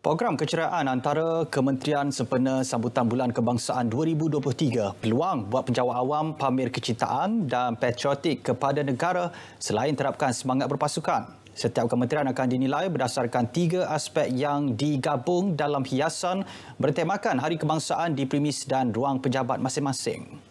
Program kecerahan antara Kementerian Sempena Sambutan Bulan Kebangsaan 2023 peluang buat penjawat awam pamer kecintaan dan patriotik kepada negara selain terapkan semangat berpasukan. Setiap kementerian akan dinilai berdasarkan tiga aspek yang digabung dalam hiasan bertemakan Hari Kebangsaan di Primis dan Ruang Pejabat masing-masing.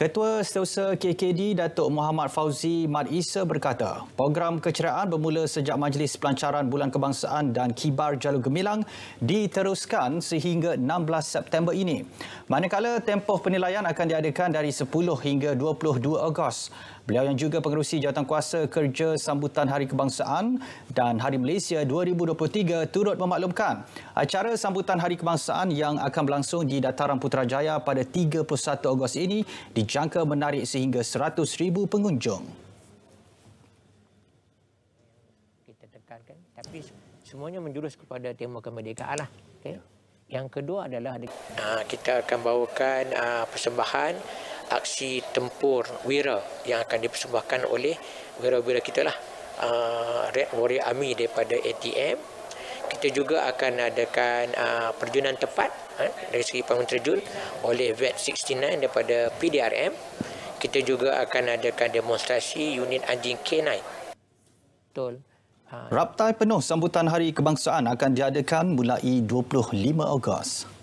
Ketua Setiausaha KKD Datuk Muhammad Fauzi Mat Isa berkata, program keceriaan bermula sejak Majlis Pelancaran Bulan Kebangsaan dan Kibar Jalur Gemilang diteruskan sehingga 16 September ini. Manakala tempoh penilaian akan diadakan dari 10 hingga 22 Ogos. Beliau yang juga pengerusi Kuasa kerja sambutan Hari Kebangsaan dan Hari Malaysia 2023 turut memaklumkan acara sambutan Hari Kebangsaan yang akan berlangsung di Dataran Putrajaya pada 31 Ogos ini di dijangka menarik sehingga 100,000 pengunjung. Kita tekankan tapi semuanya menjurus kepada tema kemerdekaanlah. Okey. Yang kedua adalah ah, kita akan bawakan ah, persembahan aksi tempur wira yang akan dipersembahkan oleh wira-wira kita lah. Ah, Red Warrior Army daripada ATM kita juga akan adakan uh, perjunan tepat uh, dari segi pangun terjun oleh VET69 daripada PDRM. Kita juga akan adakan demonstrasi unit anjing K9. Betul. Ha. Raptai penuh sambutan Hari Kebangsaan akan diadakan mulai 25 Ogos.